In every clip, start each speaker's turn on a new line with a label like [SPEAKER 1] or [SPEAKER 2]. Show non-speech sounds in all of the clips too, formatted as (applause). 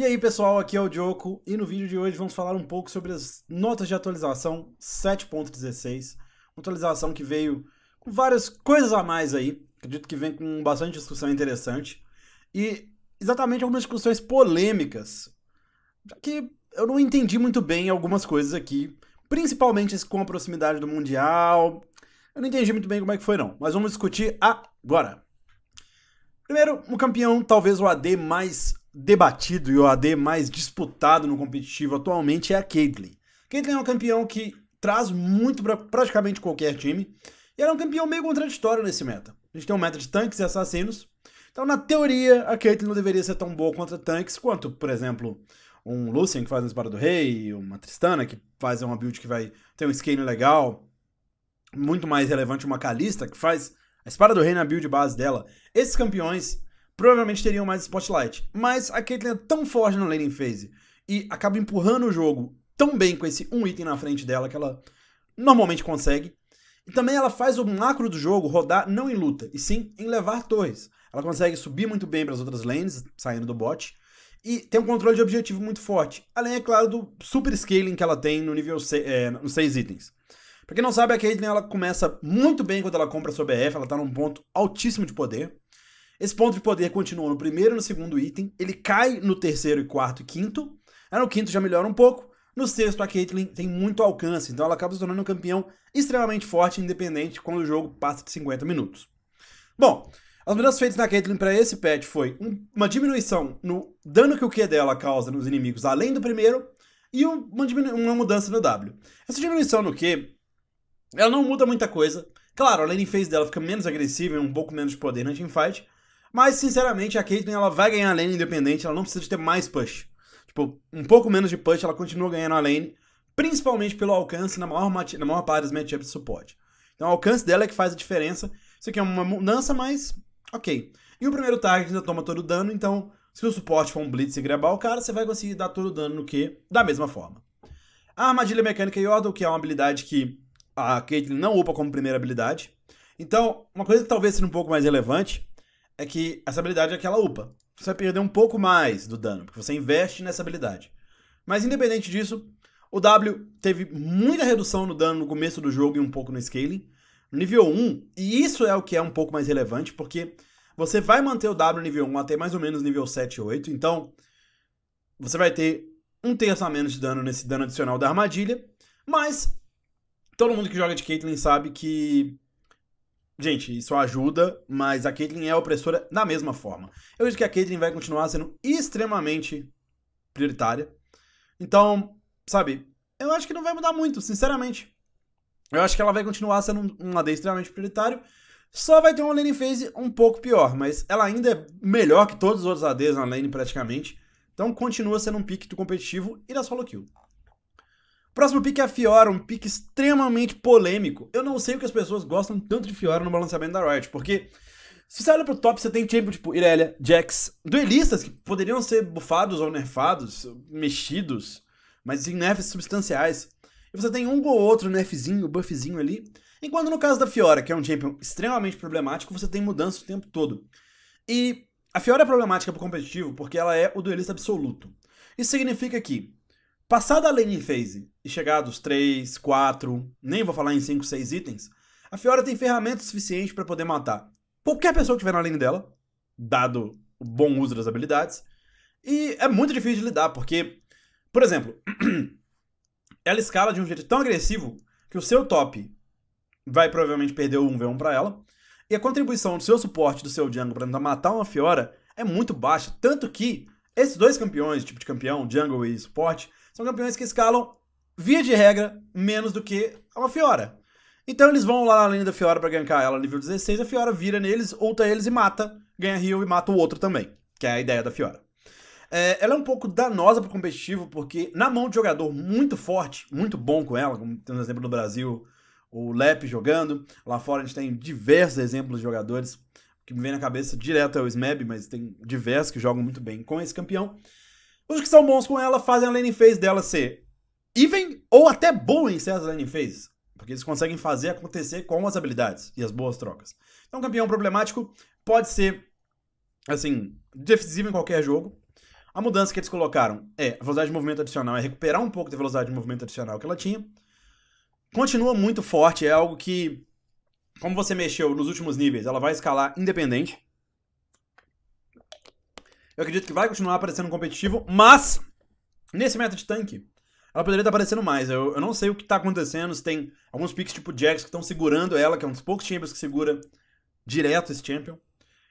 [SPEAKER 1] E aí pessoal, aqui é o Dioco e no vídeo de hoje vamos falar um pouco sobre as notas de atualização 7.16, atualização que veio com várias coisas a mais aí, acredito que vem com bastante discussão interessante e exatamente algumas discussões polêmicas, já que eu não entendi muito bem algumas coisas aqui, principalmente com a proximidade do Mundial, eu não entendi muito bem como é que foi não, mas vamos discutir agora. Primeiro, o campeão, talvez o AD mais debatido e o AD mais disputado no competitivo atualmente é a Caitlyn. Caitlyn é um campeão que traz muito para praticamente qualquer time, e ela é um campeão meio contraditório nesse meta. A gente tem um meta de tanques e assassinos, então na teoria a Caitlyn não deveria ser tão boa contra tanques quanto, por exemplo, um Lucian que faz um espada do rei, uma Tristana que faz uma build que vai ter um skin legal, muito mais relevante uma Kalista que faz a espada do rei na build base dela. Esses campeões provavelmente teriam mais spotlight. Mas a Caitlyn é tão forte na laning phase e acaba empurrando o jogo tão bem com esse um item na frente dela que ela normalmente consegue. E também ela faz o macro do jogo rodar não em luta, e sim em levar torres. Ela consegue subir muito bem para as outras lanes, saindo do bot, e tem um controle de objetivo muito forte. Além, é claro, do super scaling que ela tem no nível é, nos seis itens. Pra quem não sabe, a Caitlyn ela começa muito bem quando ela compra sua BF, ela tá num ponto altíssimo de poder. Esse ponto de poder continua no primeiro e no segundo item. Ele cai no terceiro e quarto e quinto. Aí é, no quinto já melhora um pouco. No sexto, a Caitlyn tem muito alcance, então ela acaba se tornando um campeão extremamente forte e independente quando o jogo passa de 50 minutos. Bom, as mudanças feitas na Caitlyn para esse patch foi uma diminuição no dano que o Q dela causa nos inimigos além do primeiro e uma, uma mudança no W. Essa diminuição no Q, ela não muda muita coisa. Claro, a lane phase dela fica menos agressiva e um pouco menos de poder na teamfight, mas, sinceramente, a Caitlyn ela vai ganhar a lane independente, ela não precisa de ter mais push. Tipo, um pouco menos de push, ela continua ganhando a lane, principalmente pelo alcance na maior, na maior parte dos matchups de suporte. Então, o alcance dela é que faz a diferença. Isso aqui é uma mudança, mas ok. E o primeiro target ainda toma todo o dano, então, se o suporte for um blitz e grabar o cara, você vai conseguir dar todo o dano no Q da mesma forma. A armadilha mecânica Yordle, que é uma habilidade que a Caitlyn não upa como primeira habilidade. Então, uma coisa que talvez seja um pouco mais relevante é que essa habilidade é aquela UPA. Você vai perder um pouco mais do dano, porque você investe nessa habilidade. Mas independente disso, o W teve muita redução no dano no começo do jogo e um pouco no scaling. Nível 1, e isso é o que é um pouco mais relevante, porque você vai manter o W nível 1 até mais ou menos nível 7 ou 8, então você vai ter um terço a menos de dano nesse dano adicional da armadilha, mas todo mundo que joga de Caitlyn sabe que Gente, isso ajuda, mas a Caitlyn é opressora da mesma forma. Eu acho que a Caitlyn vai continuar sendo extremamente prioritária. Então, sabe, eu acho que não vai mudar muito, sinceramente. Eu acho que ela vai continuar sendo um AD extremamente prioritário. Só vai ter uma lane phase um pouco pior, mas ela ainda é melhor que todos os outros ADs na lane praticamente. Então continua sendo um pick do competitivo e da solo kill. Próximo pick é a Fiora, um pick extremamente polêmico. Eu não sei o que as pessoas gostam tanto de Fiora no balanceamento da Riot, porque se você olha pro top, você tem champion tipo, tipo Irelia, Jax, duelistas que poderiam ser bufados ou nerfados, mexidos, mas em nerfs substanciais. E você tem um ou outro nerfzinho, buffzinho ali. Enquanto no caso da Fiora, que é um champion extremamente problemático, você tem mudança o tempo todo. E a Fiora é problemática pro competitivo porque ela é o duelista absoluto. Isso significa que, passada a Lane phase e chegar dos 3, 4, nem vou falar em 5, 6 itens, a Fiora tem ferramenta suficiente para poder matar qualquer pessoa que tiver na lane dela, dado o bom uso das habilidades. E é muito difícil de lidar, porque, por exemplo, (clears throat) ela escala de um jeito tão agressivo que o seu top vai provavelmente perder o 1v1 para ela, e a contribuição do seu suporte do seu jungle para tentar matar uma Fiora é muito baixa, tanto que esses dois campeões, tipo de campeão, jungle e suporte, são campeões que escalam via de regra, menos do que uma Fiora. Então eles vão lá na linha da Fiora para gankar ela nível 16, a Fiora vira neles, ulta eles e mata, ganha heal e mata o outro também, que é a ideia da Fiora. É, ela é um pouco danosa pro competitivo, porque na mão de jogador muito forte, muito bom com ela, como temos exemplo no Brasil, o Lep jogando, lá fora a gente tem diversos exemplos de jogadores, o que me vem na cabeça direto é o Smeb, mas tem diversos que jogam muito bem com esse campeão. Os que são bons com ela fazem a lane phase dela ser even ou até boa em certas landing phases, porque eles conseguem fazer acontecer com as habilidades e as boas trocas. Então, campeão problemático pode ser, assim, decisivo em qualquer jogo. A mudança que eles colocaram é a velocidade de movimento adicional, é recuperar um pouco da velocidade de movimento adicional que ela tinha. Continua muito forte, é algo que, como você mexeu nos últimos níveis, ela vai escalar independente. Eu acredito que vai continuar aparecendo competitivo, mas nesse meta de tanque, ela poderia estar aparecendo mais. Eu, eu não sei o que está acontecendo, se tem alguns picks tipo Jax que estão segurando ela, que é um dos poucos champions que segura direto esse champion.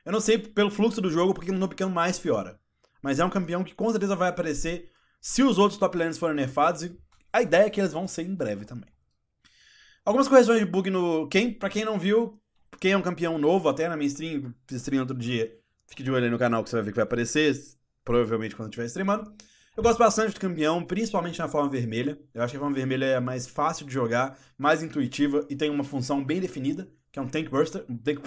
[SPEAKER 1] Eu não sei pelo fluxo do jogo porque ele não picando mais Fiora. Mas é um campeão que com certeza vai aparecer se os outros top laners forem nerfados. E a ideia é que eles vão ser em breve também. Algumas correções de bug no. Quem, para quem não viu, quem é um campeão novo, até na minha stream, fiz stream outro dia, fique de olho aí no canal que você vai ver que vai aparecer, provavelmente quando estiver streamando. Eu gosto bastante do campeão, principalmente na forma vermelha. Eu acho que a forma vermelha é mais fácil de jogar, mais intuitiva e tem uma função bem definida, que é um Tank Buster, um Tank,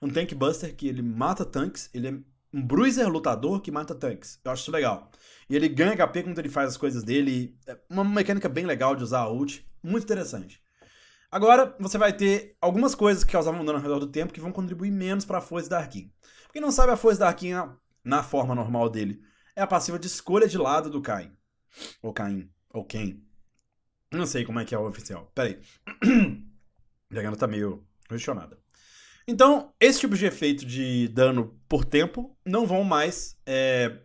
[SPEAKER 1] um tank Buster que ele mata tanques, ele é um bruiser lutador que mata tanques. Eu acho isso legal. E ele ganha HP quando ele faz as coisas dele. É uma mecânica bem legal de usar a ult. Muito interessante. Agora, você vai ter algumas coisas que causavam dano ao redor do tempo que vão contribuir menos para a força da Arkin. Quem não sabe, a força da Arquim, é na forma normal dele, é a passiva de escolha de lado do Cain, Ou Cain, Ou quem. Não sei como é que é o oficial. Peraí. Diagana (clears throat) tá meio questionada. Então, esse tipo de efeito de dano por tempo não vão mais é,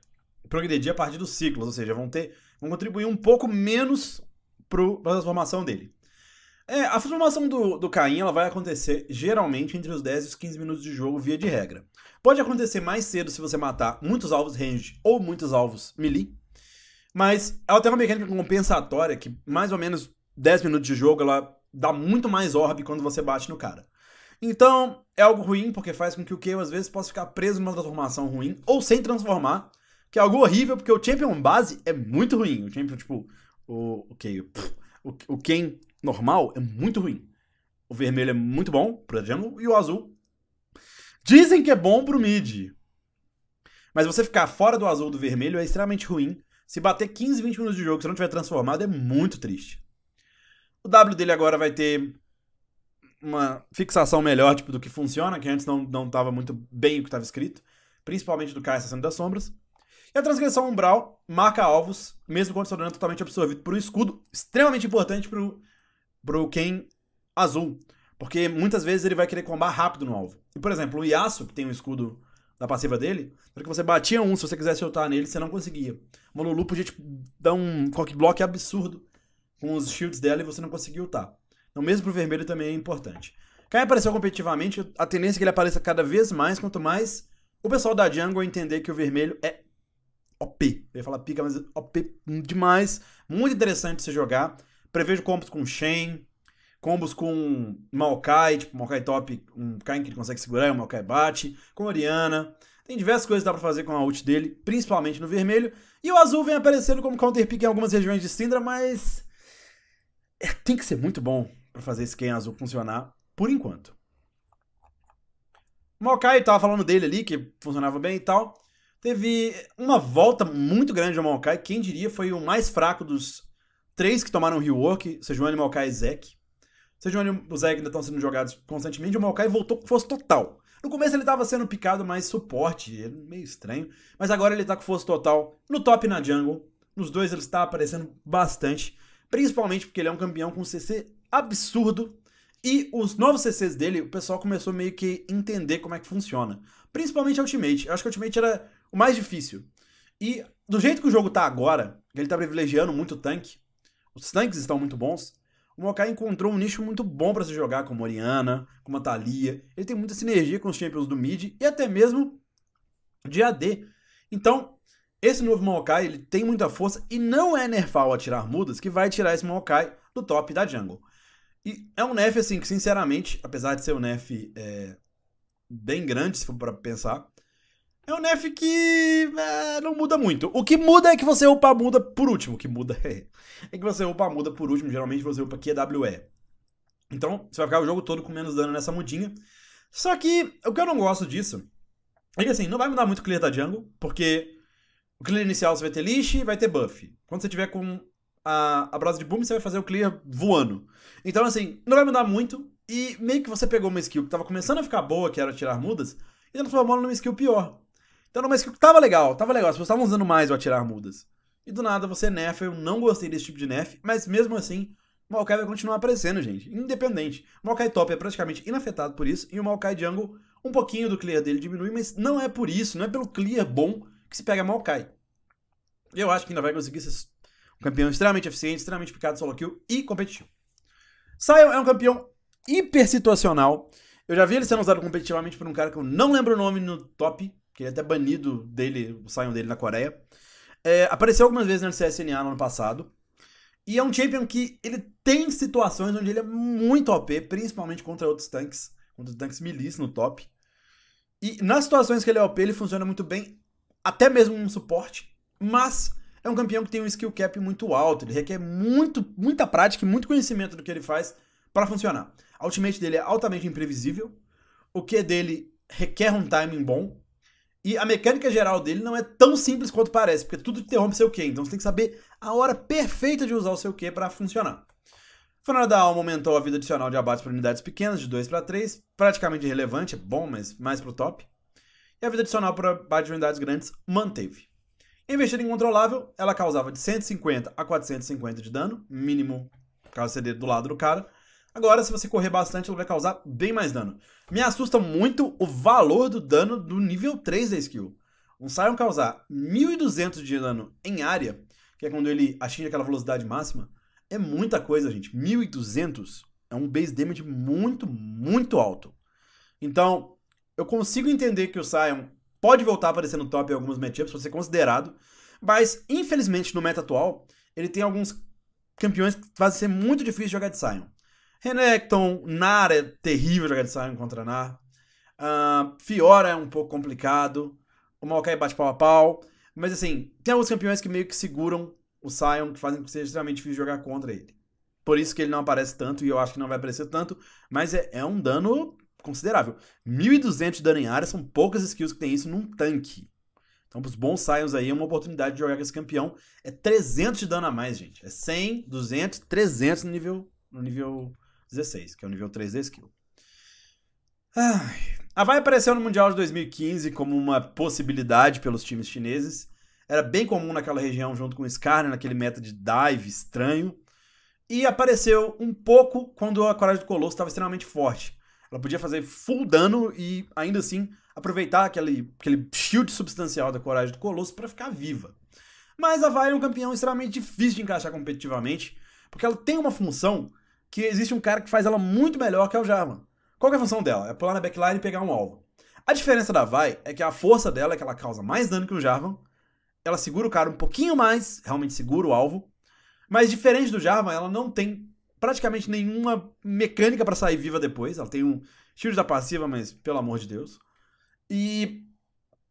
[SPEAKER 1] progredir a partir dos ciclos, ou seja, vão ter. vão contribuir um pouco menos para a transformação dele. É, a transformação do, do Caim ela vai acontecer geralmente entre os 10 e os 15 minutos de jogo, via de regra. Pode acontecer mais cedo se você matar muitos alvos range ou muitos alvos melee, mas ela é tem uma mecânica compensatória que, mais ou menos 10 minutos de jogo, ela dá muito mais orb quando você bate no cara. Então, é algo ruim, porque faz com que o Kayle às vezes possa ficar preso numa transformação ruim, ou sem transformar, que é algo horrível, porque o Champion base é muito ruim. O Champion, tipo, o, o Kayle, o, o Ken normal é muito ruim. O vermelho é muito bom pro jungle é e o azul dizem que é bom pro mid. Mas você ficar fora do azul do vermelho é extremamente ruim. Se bater 15, 20 minutos de jogo e você não tiver transformado, é muito triste. O W dele agora vai ter uma fixação melhor tipo, do que funciona, que antes não estava não tava muito bem o que estava escrito, principalmente do Caio Assassino das Sombras. E a transgressão umbral marca alvos, mesmo quando o dano é totalmente absorvido por um escudo, extremamente importante para o Ken azul. Porque muitas vezes ele vai querer combar rápido no alvo. E, por exemplo, o Yasuo, que tem o um escudo da passiva dele, para que você batia um, se você quisesse soltar nele, você não conseguia. O Lulu podia tipo, dar um cockblock absurdo com os shields dela e você não conseguia ultar. Então, mesmo pro vermelho também é importante. Kai apareceu competitivamente, a tendência é que ele apareça cada vez mais, quanto mais o pessoal da jungle entender que o vermelho é OP. Eu ia falar pica, mas OP hum, demais. Muito interessante se jogar. Prevejo combos com Shen, combos com Maokai, tipo Maokai top, um Kain que ele consegue segurar e um Maokai bate, com Oriana. Tem diversas coisas que dá pra fazer com a ult dele, principalmente no vermelho. E o azul vem aparecendo como counter pick em algumas regiões de Syndra, mas. É, tem que ser muito bom para fazer esse Ken azul funcionar, por enquanto. Maokai, tava falando dele ali, que funcionava bem e tal. Teve uma volta muito grande de Maokai, quem diria foi o mais fraco dos Três que tomaram rework, seja o Animal Kai e Zek. Seja o Animal o ainda estão sendo jogados constantemente, o Kai voltou com força total. No começo ele estava sendo picado mais suporte, é meio estranho. Mas agora ele está com força total no top e na jungle. Nos dois ele está aparecendo bastante. Principalmente porque ele é um campeão com CC absurdo. E os novos CCs dele, o pessoal começou meio que entender como é que funciona. Principalmente a Ultimate. Eu acho que a Ultimate era o mais difícil. E do jeito que o jogo tá agora, que ele tá privilegiando muito o tanque, os tanques estão muito bons. O Maokai encontrou um nicho muito bom para se jogar com Moriana, com a Thalia. Ele tem muita sinergia com os champions do mid e até mesmo de AD. Então, esse novo Maokai ele tem muita força e não é nerfar ou atirar mudas que vai tirar esse Maokai do top da jungle. E é um nerf assim que, sinceramente, apesar de ser um nerf é, bem grande, se for para pensar, é um nerf que é, não muda muito. O que muda é que você upa a muda por último. O que muda é, é que você upa a muda por último. Geralmente você upa QWE. É então, você vai ficar o jogo todo com menos dano nessa mudinha. Só que o que eu não gosto disso é que assim, não vai mudar muito o clear da jungle, porque o clear inicial você vai ter leash e vai ter buff. Quando você tiver com a, a brasa de boom, você vai fazer o clear voando. Então, assim, não vai mudar muito. E meio que você pegou uma skill que tava começando a ficar boa, que era tirar mudas, e transformou numa skill pior. Então, mas tava legal, tava legal. As pessoas estavam usando mais o atirar mudas. E do nada você é nerfa, eu não gostei desse tipo de nerf, mas mesmo assim, o Maokai vai continuar aparecendo, gente. Independente. O Maokai top é praticamente inafetado por isso, e o Maokai jungle, um pouquinho do clear dele diminui, mas não é por isso, não é pelo clear bom que se pega Maokai. Eu acho que ainda vai conseguir ser um campeão extremamente eficiente, extremamente picado, solo kill e competitivo. Sion é um campeão hiper situacional. Eu já vi ele sendo usado competitivamente por um cara que eu não lembro o nome no top, que é até banido dele, saiu dele na Coreia. É, apareceu algumas vezes no CSNA no ano passado. E é um champion que ele tem situações onde ele é muito OP, principalmente contra outros tanques, contra os tanques milis no top. E nas situações que ele é OP, ele funciona muito bem, até mesmo um suporte, mas é um campeão que tem um skill cap muito alto, ele requer muito, muita prática e muito conhecimento do que ele faz para funcionar. A ultimate dele é altamente imprevisível, o Q dele requer um timing bom, e a mecânica geral dele não é tão simples quanto parece, porque tudo interrompe seu Q. Então você tem que saber a hora perfeita de usar o seu Q para funcionar. Funcionário da alma aumentou a vida adicional de abates para unidades pequenas, de 2 para 3. Praticamente irrelevante, é bom, mas mais pro top. E a vida adicional para abates de unidades grandes manteve. Investida incontrolável, ela causava de 150 a 450 de dano, mínimo caso você dê do lado do cara. Agora, se você correr bastante, ela vai causar bem mais dano. Me assusta muito o valor do dano do nível 3 da skill. Um Sion causar 1.200 de dano em área, que é quando ele atinge aquela velocidade máxima, é muita coisa, gente. 1.200 é um base damage muito, muito alto. Então, eu consigo entender que o Sion pode voltar a aparecer no top em alguns matchups, pra ser considerado, mas, infelizmente, no meta atual, ele tem alguns campeões que fazem ser muito difícil jogar de Sion. Renekton, Nar é terrível jogar de Sion contra Nar. Uh, Fiora é um pouco complicado. O Maokai bate pau a pau. Mas assim, tem alguns campeões que meio que seguram o Sion, que fazem com que seja extremamente difícil jogar contra ele. Por isso que ele não aparece tanto e eu acho que não vai aparecer tanto. Mas é, é um dano considerável. 1.200 de dano em área são poucas skills que tem isso num tanque. Então, para os bons Sions aí, é uma oportunidade de jogar com esse campeão. É 300 de dano a mais, gente. É 100, 200, 300 no nível, no nível 16, que é o nível 3 da skill. Ai. A Vai apareceu no Mundial de 2015 como uma possibilidade pelos times chineses. Era bem comum naquela região, junto com o Skarner, naquele meta de dive estranho. E apareceu um pouco quando a Coragem do Colosso estava extremamente forte. Ela podia fazer full dano e, ainda assim, aproveitar aquele, aquele shield substancial da Coragem do Colosso para ficar viva. Mas a Vai é um campeão extremamente difícil de encaixar competitivamente, porque ela tem uma função que existe um cara que faz ela muito melhor que é o Jarvan. Qual é a função dela? É pular na backline e pegar um alvo. A diferença da Vai é que a força dela é que ela causa mais dano que o Jarvan, ela segura o cara um pouquinho mais, realmente segura o alvo, mas diferente do Jarvan, ela não tem praticamente nenhuma mecânica para sair viva depois, ela tem um tiro da passiva, mas pelo amor de Deus. E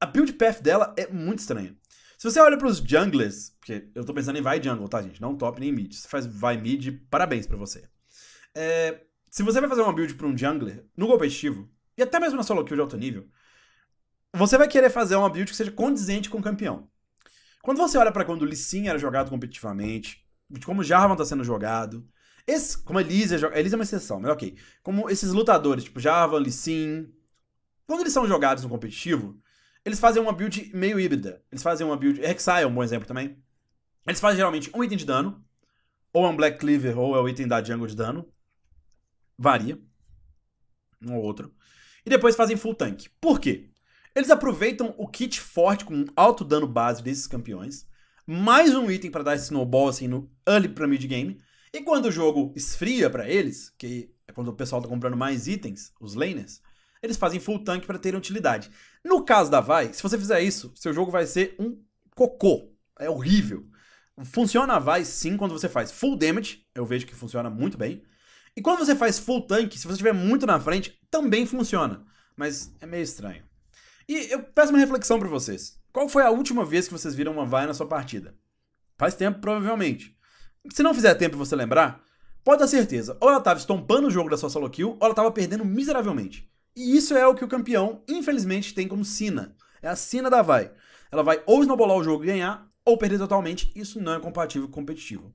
[SPEAKER 1] a build path dela é muito estranha. Se você olha para os junglers, porque eu tô pensando em vai jungle, tá, gente? Não top nem mid. Se faz vai mid, parabéns para você. É, se você vai fazer uma build para um jungler, no competitivo, e até mesmo na solo kill de alto nível, você vai querer fazer uma build que seja condizente com o campeão. Quando você olha para quando o Lee Sin era jogado competitivamente, como o Jarvan tá sendo jogado, esse, como a Elisa, é a Elisa é uma exceção, mas ok. Como esses lutadores, tipo Jarvan, Lee Sin, quando eles são jogados no competitivo, eles fazem uma build meio híbrida. Eles fazem uma build. Rek'Sai é um bom exemplo também. Eles fazem geralmente um item de dano, ou é um Black Cleaver, ou é o item da jungle de dano. Varia. Um ou outro. E depois fazem full tank. Por quê? Eles aproveitam o kit forte com alto dano base desses campeões. Mais um item para dar esse snowball assim no early para mid game. E quando o jogo esfria para eles, que é quando o pessoal tá comprando mais itens, os laners, eles fazem full tank para terem utilidade. No caso da Vai, se você fizer isso, seu jogo vai ser um cocô. É horrível. Funciona a Vai sim quando você faz full damage, eu vejo que funciona muito bem. E quando você faz full tank, se você estiver muito na frente, também funciona. Mas é meio estranho. E eu peço uma reflexão para vocês. Qual foi a última vez que vocês viram uma vai na sua partida? Faz tempo, provavelmente. Se não fizer tempo você lembrar, pode dar certeza. Ou ela estava estompando o jogo da sua solo kill, ou ela estava perdendo miseravelmente. E isso é o que o campeão, infelizmente, tem como sina. É a sina da vai. Ela vai ou esnobolar o jogo e ganhar, ou perder totalmente. Isso não é compatível com competitivo.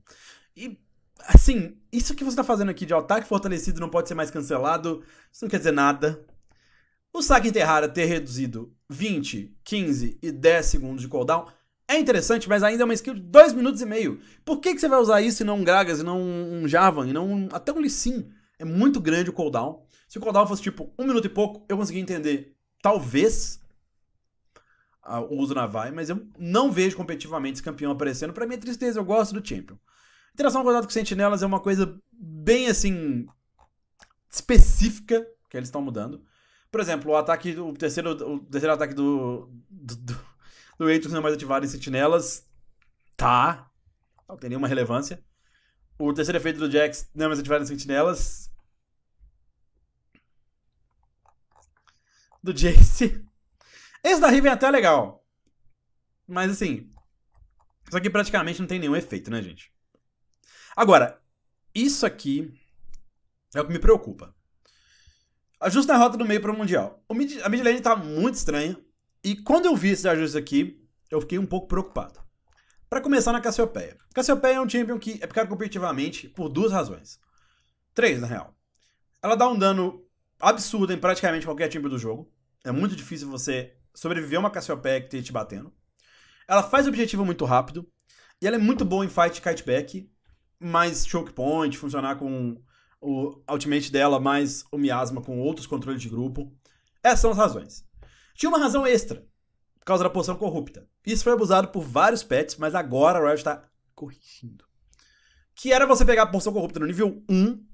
[SPEAKER 1] E Assim, isso que você tá fazendo aqui de ataque fortalecido não pode ser mais cancelado, isso não quer dizer nada. O saque em ter reduzido 20, 15 e 10 segundos de cooldown é interessante, mas ainda é uma skill de 2 minutos e meio. Por que, que você vai usar isso e não um Gragas, e não um Javan, e não um, até um Lissin? É muito grande o cooldown. Se o cooldown fosse tipo um minuto e pouco, eu conseguia entender, talvez, o uso na vai, mas eu não vejo competitivamente esse campeão aparecendo. Para mim é tristeza, eu gosto do Champion com interação quadrada com sentinelas é uma coisa bem assim específica que eles estão mudando. Por exemplo, o ataque, o terceiro, o terceiro ataque do do, do, do não é mais ativado em sentinelas. Tá. Não tem nenhuma relevância. O terceiro efeito do Jax não é mais ativado em sentinelas. Do Jace. Esse da Riven é até legal. Mas assim. Isso aqui praticamente não tem nenhum efeito, né, gente? Agora, isso aqui é o que me preocupa. Ajuste na rota do meio para o Mundial. a mid lane tá muito estranha. E quando eu vi esses ajustes aqui, eu fiquei um pouco preocupado. Para começar na Cassiopeia. Cassiopeia é um champion que é picado competitivamente por duas razões. Três, na real. Ela dá um dano absurdo em praticamente qualquer champion do jogo. É muito difícil você sobreviver a uma Cassiopeia que esteja te batendo. Ela faz objetivo muito rápido. E ela é muito boa em fight kiteback mais choke point, funcionar com o ultimate dela, mais o miasma com outros controles de grupo. Essas são as razões. Tinha uma razão extra, por causa da poção corrupta. Isso foi abusado por vários pets, mas agora a Riot está corrigindo. Que era você pegar a poção corrupta no nível 1,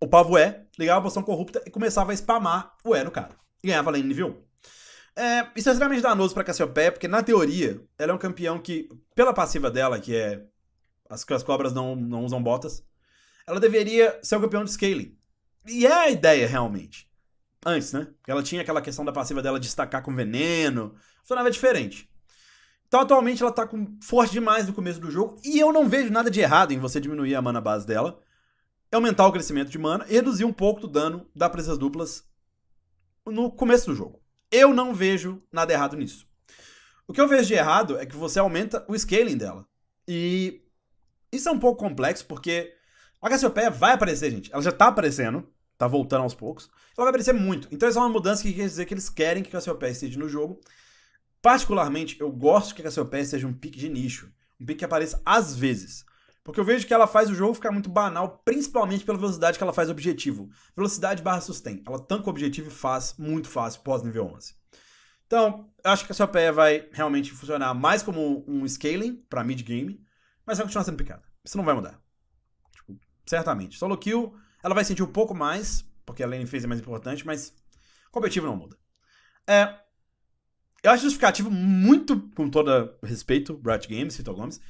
[SPEAKER 1] o pavo é, ligava a poção corrupta e começava a spamar o E no cara. E ganhava lane nível 1. É, isso é extremamente danoso pra Cassiopeia, porque na teoria, ela é um campeão que, pela passiva dela, que é as, as cobras não, não usam botas, ela deveria ser o campeão de scaling. E é a ideia, realmente. Antes, né? Ela tinha aquela questão da passiva dela destacar com veneno. Funcionava diferente. Então, atualmente, ela tá com forte demais no começo do jogo. E eu não vejo nada de errado em você diminuir a mana base dela, aumentar o crescimento de mana e reduzir um pouco do dano da presas duplas no começo do jogo. Eu não vejo nada errado nisso. O que eu vejo de errado é que você aumenta o scaling dela. E isso é um pouco complexo, porque a Cassiopeia vai aparecer, gente. Ela já tá aparecendo, tá voltando aos poucos. Ela vai aparecer muito. Então isso é uma mudança que quer dizer que eles querem que a Cassiopeia esteja no jogo. Particularmente, eu gosto que a Cassiopeia seja um pick de nicho. Um pick que apareça às vezes. Porque eu vejo que ela faz o jogo ficar muito banal, principalmente pela velocidade que ela faz objetivo. Velocidade barra sustain. Ela tanca o objetivo e faz muito fácil pós nível 11. Então, acho que a Cassiopeia vai realmente funcionar mais como um scaling para mid game mas vai continuar sendo picada. Isso não vai mudar. Tipo, certamente. Solo kill, ela vai sentir um pouco mais, porque a lane phase é mais importante, mas competitivo não muda. É, eu acho justificativo muito, com todo respeito, Brat Games, Cito Gomes.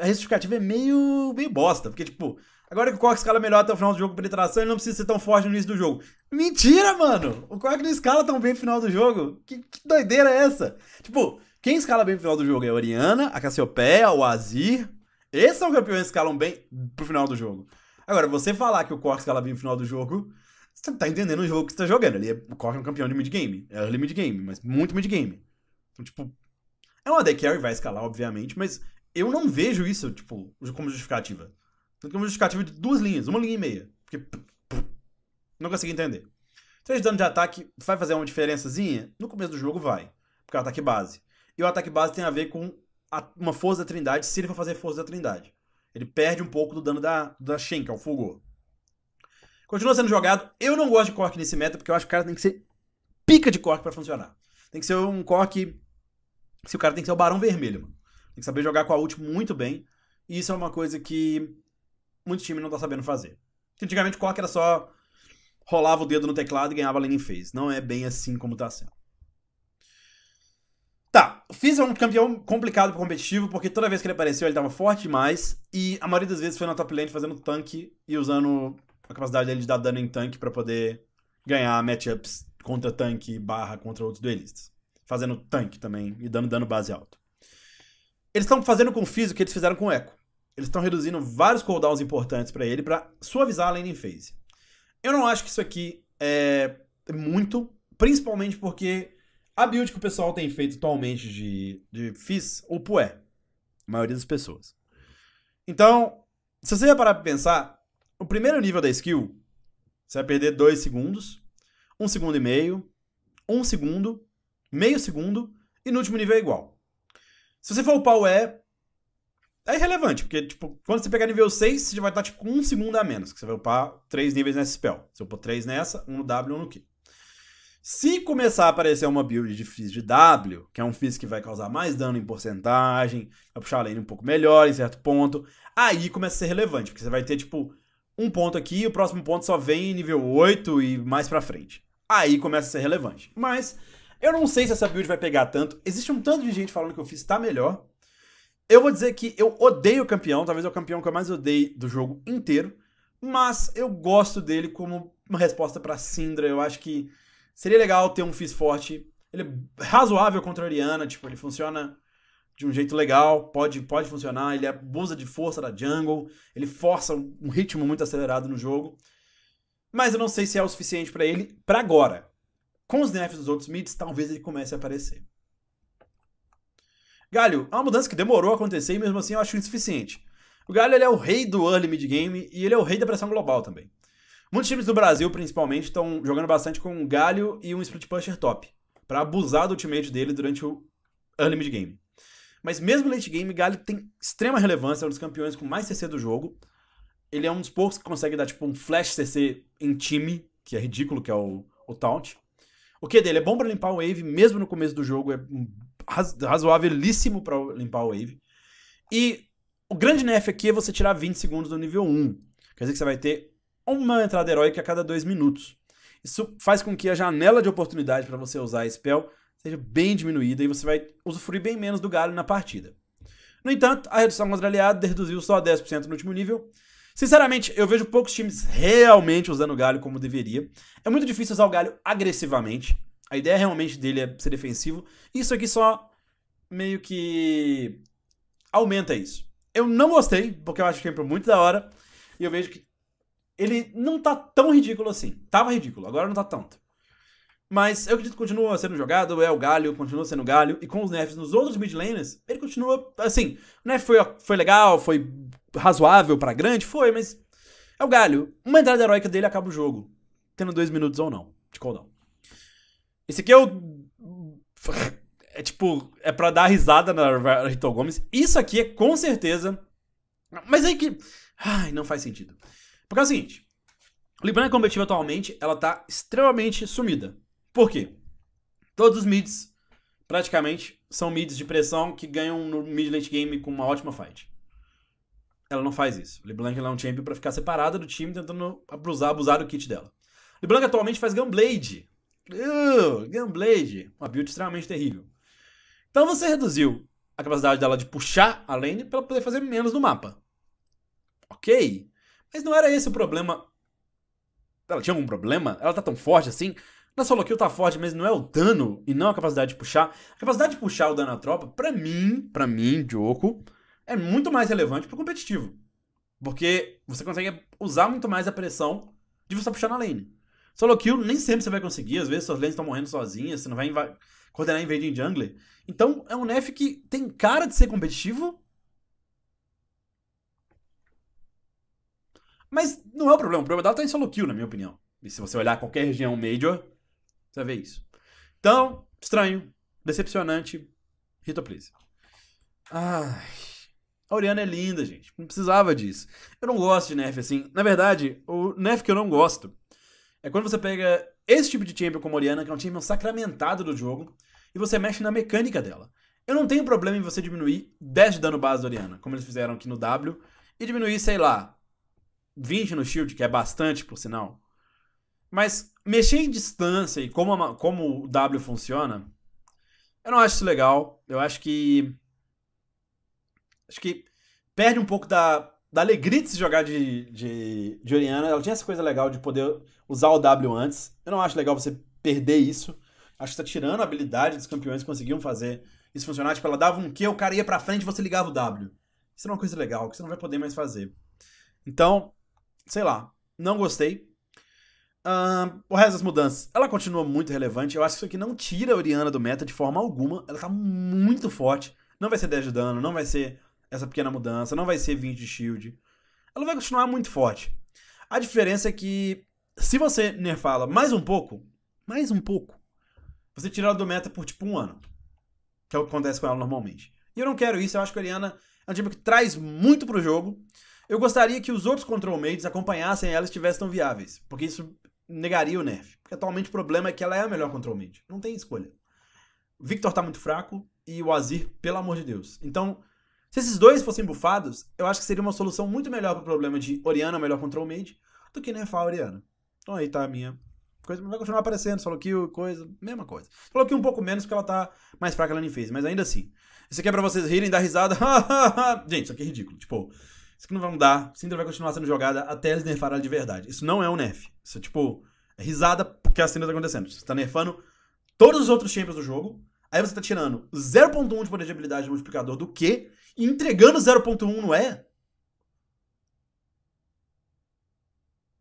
[SPEAKER 1] A justificativa é meio, meio bosta, porque, tipo, agora que o Korg escala melhor até o final do jogo penetração, ele não precisa ser tão forte no início do jogo. Mentira, mano! O Korg não escala tão bem no final do jogo. Que, que doideira é essa? Tipo, quem escala bem no final do jogo é a Oriana, a Cassiopeia, o Azir, esse é o campeão que escalam bem pro final do jogo. Agora, você falar que o Cork escala bem no final do jogo, você tá entendendo o jogo que você tá jogando. Ele é, o Cork é um campeão de mid game, É early game, mas muito mid-game. Então, tipo, é uma deck carry, vai escalar, obviamente, mas eu não vejo isso, tipo, como justificativa. Tanto como é justificativa de duas linhas, uma linha e meia. Porque não consigo entender. Três dano de ataque vai fazer uma diferençazinha? No começo do jogo vai, porque é o ataque base. E o ataque base tem a ver com a, uma força da trindade se ele for fazer força da trindade. Ele perde um pouco do dano da, da Shen, que é o Fulgor. Continua sendo jogado. Eu não gosto de Cork nesse meta, porque eu acho que o cara tem que ser pica de Cork para funcionar. Tem que ser um Cork. Se o cara tem que ser o Barão Vermelho, mano. Tem que saber jogar com a ult muito bem. E isso é uma coisa que muito time não tá sabendo fazer. Porque antigamente o Cork era só rolava o dedo no teclado e ganhava a lane phase. Não é bem assim como tá sendo. Fizz é um campeão complicado pro competitivo, porque toda vez que ele apareceu ele tava forte demais, e a maioria das vezes foi na top lane fazendo tanque e usando a capacidade dele de dar dano em tanque para poder ganhar matchups contra tanque barra contra outros duelistas. Fazendo tanque também e dando dano base alto. Eles estão fazendo com o Fizz o que eles fizeram com o Echo. Eles estão reduzindo vários cooldowns importantes para ele para suavizar a lane phase. Eu não acho que isso aqui é muito, principalmente porque a build que o pessoal tem feito atualmente de, de Fizz ou Pué. A maioria das pessoas. Então, se você parar pra pensar, o primeiro nível da skill, você vai perder 2 segundos, 1 um segundo e meio, 1 um segundo, meio segundo, e no último nível é igual. Se você for upar o E, é irrelevante, porque, tipo, quando você pegar nível 6, você já vai estar, tipo, com um segundo a menos, que você vai upar 3 níveis nessa spell. Você upou 3 nessa, um no W e um no Q. Se começar a aparecer uma build de Fizz de W, que é um Fizz que vai causar mais dano em porcentagem, vai puxar a lane um pouco melhor em certo ponto, aí começa a ser relevante, porque você vai ter, tipo, um ponto aqui e o próximo ponto só vem em nível 8 e mais pra frente. Aí começa a ser relevante. Mas eu não sei se essa build vai pegar tanto. Existe um tanto de gente falando que o Fizz tá melhor. Eu vou dizer que eu odeio o campeão, talvez é o campeão que eu mais odeio do jogo inteiro, mas eu gosto dele como uma resposta para Syndra. Eu acho que Seria legal ter um Fizz forte. Ele é razoável contra a Oriana, tipo, ele funciona de um jeito legal, pode, pode funcionar, ele abusa de força da jungle, ele força um ritmo muito acelerado no jogo. Mas eu não sei se é o suficiente para ele para agora. Com os nerfs dos outros mids, talvez ele comece a aparecer. Galho, é uma mudança que demorou a acontecer e mesmo assim eu acho insuficiente. O Galho é o rei do early mid game e ele é o rei da pressão global também. Muitos times do Brasil, principalmente, estão jogando bastante com um galho e um split pusher top, para abusar do ultimate dele durante o early mid game. Mas mesmo late game, galho tem extrema relevância, é um dos campeões com mais CC do jogo. Ele é um dos poucos que consegue dar tipo um flash CC em time, que é ridículo, que é o, o taunt. O que dele é bom para limpar o wave, mesmo no começo do jogo, é razoavelíssimo para limpar o wave. E o grande nerf aqui é você tirar 20 segundos do nível 1. Quer dizer que você vai ter uma entrada heróica a cada dois minutos. Isso faz com que a janela de oportunidade para você usar a spell seja bem diminuída e você vai usufruir bem menos do galho na partida. No entanto, a redução contra aliado reduziu só 10% no último nível. Sinceramente, eu vejo poucos times realmente usando o galho como deveria. É muito difícil usar o galho agressivamente. A ideia realmente dele é ser defensivo. Isso aqui só meio que aumenta isso. Eu não gostei, porque eu acho o tempo muito da hora. E eu vejo que ele não tá tão ridículo assim. Tava ridículo, agora não tá tanto. Mas eu acredito que continua sendo jogado, é o galho, continua sendo galho, e com os nerfs nos outros mid laners, ele continua, assim, o nerf foi, foi legal, foi razoável para grande, foi, mas é o galho. Uma entrada heróica dele acaba o jogo, tendo dois minutos ou não, de cooldown. Esse aqui é o... É tipo, é pra dar risada na Rito Gomes. Isso aqui é com certeza... Mas aí é que... Ai, não faz sentido. Porque é o seguinte, a Competitiva atualmente, ela tá extremamente sumida. Por quê? Todos os mids, praticamente, são mids de pressão que ganham no mid late game com uma ótima fight. Ela não faz isso. LeBlanc ela é um champion pra ficar separada do time, tentando abusar, abusar do kit dela. LeBlanc atualmente faz Gunblade. Uh, Gunblade. Uma build extremamente terrível. Então você reduziu a capacidade dela de puxar a lane pra poder fazer menos no mapa. Ok. Mas não era esse o problema. Ela tinha algum problema? Ela tá tão forte assim? Na solo kill tá forte, mas não é o dano e não a capacidade de puxar. A capacidade de puxar o dano à tropa, pra mim, pra mim, Joko, é muito mais relevante pro competitivo. Porque você consegue usar muito mais a pressão de você puxar na lane. Solo kill nem sempre você vai conseguir, às vezes suas lanes estão morrendo sozinhas, você não vai coordenar invading jungler. Então é um nerf que tem cara de ser competitivo, Mas não é o problema. O problema dela tá em solo kill, na minha opinião. E se você olhar qualquer região major, você vê isso. Então, estranho, decepcionante, Rita Please. Ai. A Oriana é linda, gente. Não precisava disso. Eu não gosto de nerf assim. Na verdade, o nerf que eu não gosto é quando você pega esse tipo de champion como a Oriana, que é um champion sacramentado do jogo, e você mexe na mecânica dela. Eu não tenho problema em você diminuir 10 de dano base da Oriana, como eles fizeram aqui no W, e diminuir, sei lá, 20 no shield, que é bastante, por sinal. Mas mexer em distância e como, a, como o W funciona, eu não acho isso legal. Eu acho que. Acho que perde um pouco da, da alegria de se jogar de, de, de Oriana. Ela tinha essa coisa legal de poder usar o W antes. Eu não acho legal você perder isso. Acho que está tirando a habilidade dos campeões que conseguiam fazer isso funcionar. Tipo, ela dava um Q, o cara ia pra frente e você ligava o W. Isso é uma coisa legal, que você não vai poder mais fazer. Então, sei lá, não gostei. o resto das mudanças, ela continua muito relevante. Eu acho que isso aqui não tira a Oriana do meta de forma alguma. Ela tá muito forte. Não vai ser 10 de dano, não vai ser essa pequena mudança, não vai ser 20 de shield. Ela vai continuar muito forte. A diferença é que se você nerfala mais um pouco, mais um pouco, você tira ela do meta por tipo um ano. Que é o que acontece com ela normalmente. E eu não quero isso, eu acho que a Oriana é um time que traz muito pro jogo. Eu gostaria que os outros control mages acompanhassem ela e estivessem tão viáveis, porque isso negaria o nerf. Porque atualmente o problema é que ela é a melhor control mage, não tem escolha. Victor tá muito fraco e o Azir, pelo amor de Deus. Então, se esses dois fossem bufados, eu acho que seria uma solução muito melhor para o problema de Oriana melhor control mage do que nerfar a Oriana. Então aí tá a minha coisa. Vai continuar aparecendo, solo kill, coisa, mesma coisa. Solo kill um pouco menos porque ela tá mais fraca que ela nem fez, mas ainda assim. Isso aqui é pra vocês rirem, dar risada. (laughs) Gente, isso aqui é ridículo. Tipo, isso aqui não vai mudar. Syndra vai continuar sendo jogada até eles nerfarem ela de verdade. Isso não é um nerf. Isso é tipo. É risada porque a Syndra tá acontecendo. Você tá nerfando todos os outros champions do jogo. Aí você tá tirando 0.1 de poder de habilidade no multiplicador do Q e entregando 0.1 não é.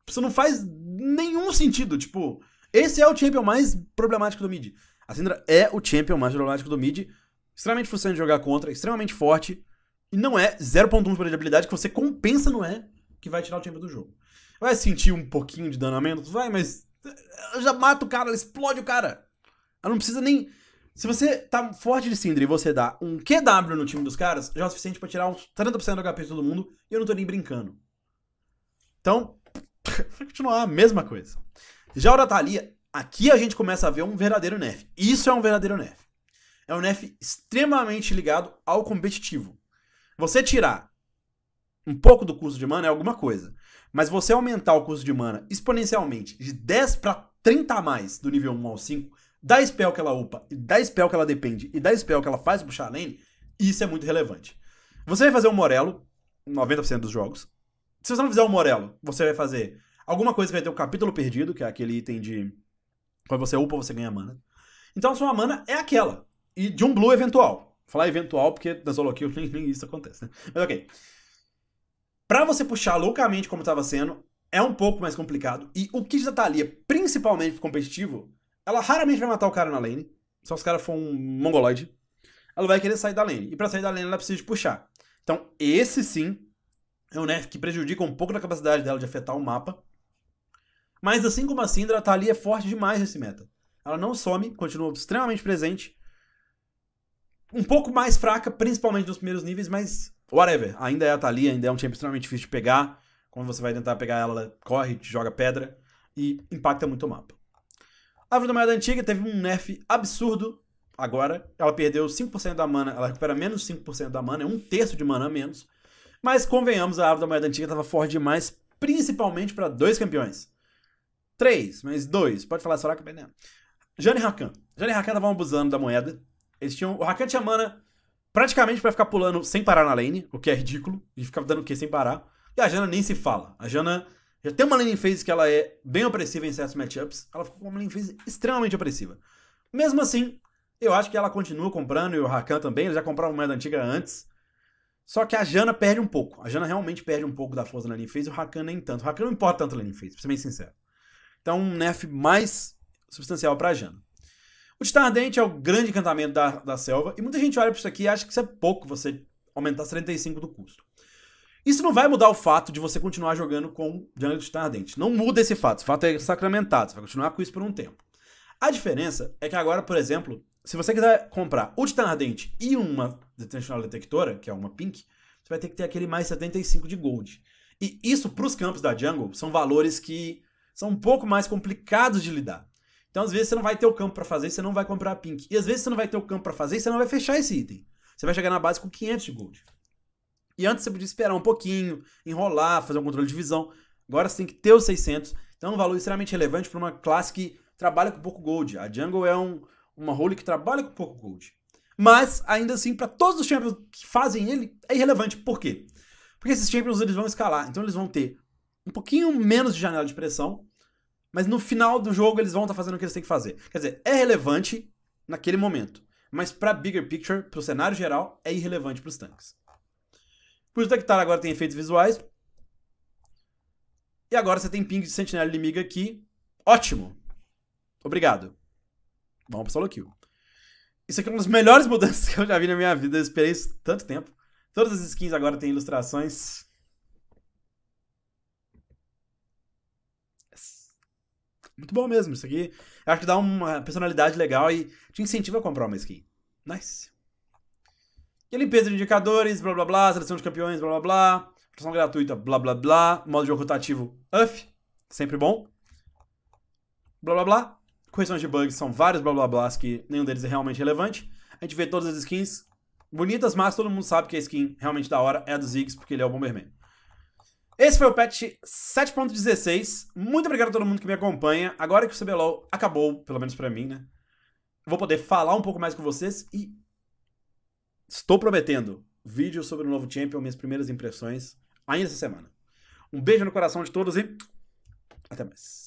[SPEAKER 1] Isso não faz nenhum sentido. Tipo, esse é o champion mais problemático do mid. A Syndra é o champion mais problemático do mid. Extremamente frustrante de jogar contra, extremamente forte. E não é 0.1 de habilidade que você compensa no E é, que vai tirar o tempo do jogo. Vai sentir um pouquinho de danamento? Vai, mas ela eh, já mata o cara, ela explode o cara. Ela não precisa nem. Se você tá forte de Sindri e você dá um QW no time dos caras, já é o suficiente para tirar uns 30% do HP de todo mundo, e eu não tô nem brincando. Então, (laughs) vai continuar a mesma coisa. Já o da Thalia, aqui a gente começa a ver um verdadeiro nerf. Isso é um verdadeiro nerf. É um nerf extremamente ligado ao competitivo. Você tirar um pouco do custo de mana é alguma coisa. Mas você aumentar o custo de mana exponencialmente de 10 para 30 a mais do nível 1 ao 5, da spell que ela upa, e da spell que ela depende, e da spell que ela faz puxar lane, isso é muito relevante. Você vai fazer um Morelo, 90% dos jogos. Se você não fizer um Morelo, você vai fazer alguma coisa que vai ter o um capítulo perdido, que é aquele item de. Quando você upa, você ganha mana. Então a sua mana é aquela. E de um blue eventual. Falar eventual, porque das holokills nem, nem isso acontece, né? Mas ok. Pra você puxar loucamente como estava sendo, é um pouco mais complicado. E o kit da Thalia, principalmente pro competitivo, ela raramente vai matar o cara na lane. Só se o cara for um mongoloide. Ela vai querer sair da lane. E pra sair da lane, ela precisa de puxar. Então, esse sim é um nerf que prejudica um pouco da capacidade dela de afetar o mapa. Mas assim como a Syndra, a Thalia é forte demais nesse meta. Ela não some, continua extremamente presente um pouco mais fraca, principalmente nos primeiros níveis, mas whatever. Ainda é a Thalia, ainda é um champion extremamente difícil de pegar. Quando você vai tentar pegar ela, corre, te joga pedra e impacta muito o mapa. A Árvore da Moeda Antiga teve um nerf absurdo agora. Ela perdeu 5% da mana, ela recupera menos 5% da mana, é um terço de mana a menos. Mas convenhamos, a Árvore da Moeda Antiga estava forte demais, principalmente para dois campeões. Três, mas dois. Pode falar Soraka, mas não. Jane Rakan. Jane Rakan tava abusando da moeda. Eles tinham o Rakan tinha mana praticamente para ficar pulando sem parar na lane, o que é ridículo. E ficava dando o Q sem parar. E a Jana nem se fala. A Jana já tem uma lane phase que ela é bem opressiva em certos matchups. Ela ficou com uma lane phase extremamente opressiva. Mesmo assim, eu acho que ela continua comprando e o Rakan também. Eles já compraram moeda antiga antes. Só que a Jana perde um pouco. A Jana realmente perde um pouco da força na lane phase. O Rakan nem tanto. O Rakan não importa tanto na lane phase, pra ser bem sincero. Então, um nerf mais substancial pra Jana. O Ardente é o grande encantamento da, da selva, e muita gente olha para isso aqui e acha que isso é pouco você aumentar 35 do custo. Isso não vai mudar o fato de você continuar jogando com Jungle Ardente. Não muda esse fato, esse fato é sacramentado, você vai continuar com isso por um tempo. A diferença é que agora, por exemplo, se você quiser comprar o Titã Ardente e uma Detencional Detectora, que é uma Pink, você vai ter que ter aquele mais 75 de Gold. E isso, para os campos da Jungle, são valores que são um pouco mais complicados de lidar. Então, às vezes, você não vai ter o campo para fazer, você não vai comprar a Pink. E às vezes, você não vai ter o campo para fazer, você não vai fechar esse item. Você vai chegar na base com 500 de gold. E antes você podia esperar um pouquinho, enrolar, fazer um controle de visão. Agora você tem que ter os 600. Então, é um valor extremamente relevante para uma classe que trabalha com pouco gold. A jungle é um, uma role que trabalha com pouco gold. Mas, ainda assim, para todos os champions que fazem ele, é irrelevante. Por quê? Porque esses champions eles vão escalar. Então, eles vão ter um pouquinho menos de janela de pressão, mas no final do jogo eles vão estar tá fazendo o que eles têm que fazer. Quer dizer, é relevante naquele momento. Mas para bigger picture, para o cenário geral, é irrelevante para os tanques. Por isso Hectare agora tem efeitos visuais. E agora você tem ping de sentinela inimiga aqui. Ótimo! Obrigado. Vamos pro solo kill. Isso aqui é uma das melhores (laughs) mudanças que eu já vi na minha vida. Eu esperei isso tanto tempo. Todas as skins agora têm ilustrações Muito bom mesmo isso aqui. Eu acho que dá uma personalidade legal e te incentiva a comprar uma skin. Nice. E limpeza de indicadores, blá blá blá, seleção de campeões, blá blá blá, proteção gratuita, blá blá blá, modo de jogo rotativo, UF, sempre bom. Blá blá blá. Correções de bugs são vários blá blá blá que nenhum deles é realmente relevante. A gente vê todas as skins bonitas, mas todo mundo sabe que a skin realmente da hora é a do Ziggs, porque ele é o Bomberman. Esse foi o patch 7.16. Muito obrigado a todo mundo que me acompanha. Agora que o CBLOL acabou, pelo menos pra mim, né? Vou poder falar um pouco mais com vocês e... Estou prometendo vídeo sobre o novo Champion, minhas primeiras impressões, ainda essa semana. Um beijo no coração de todos e... Até mais.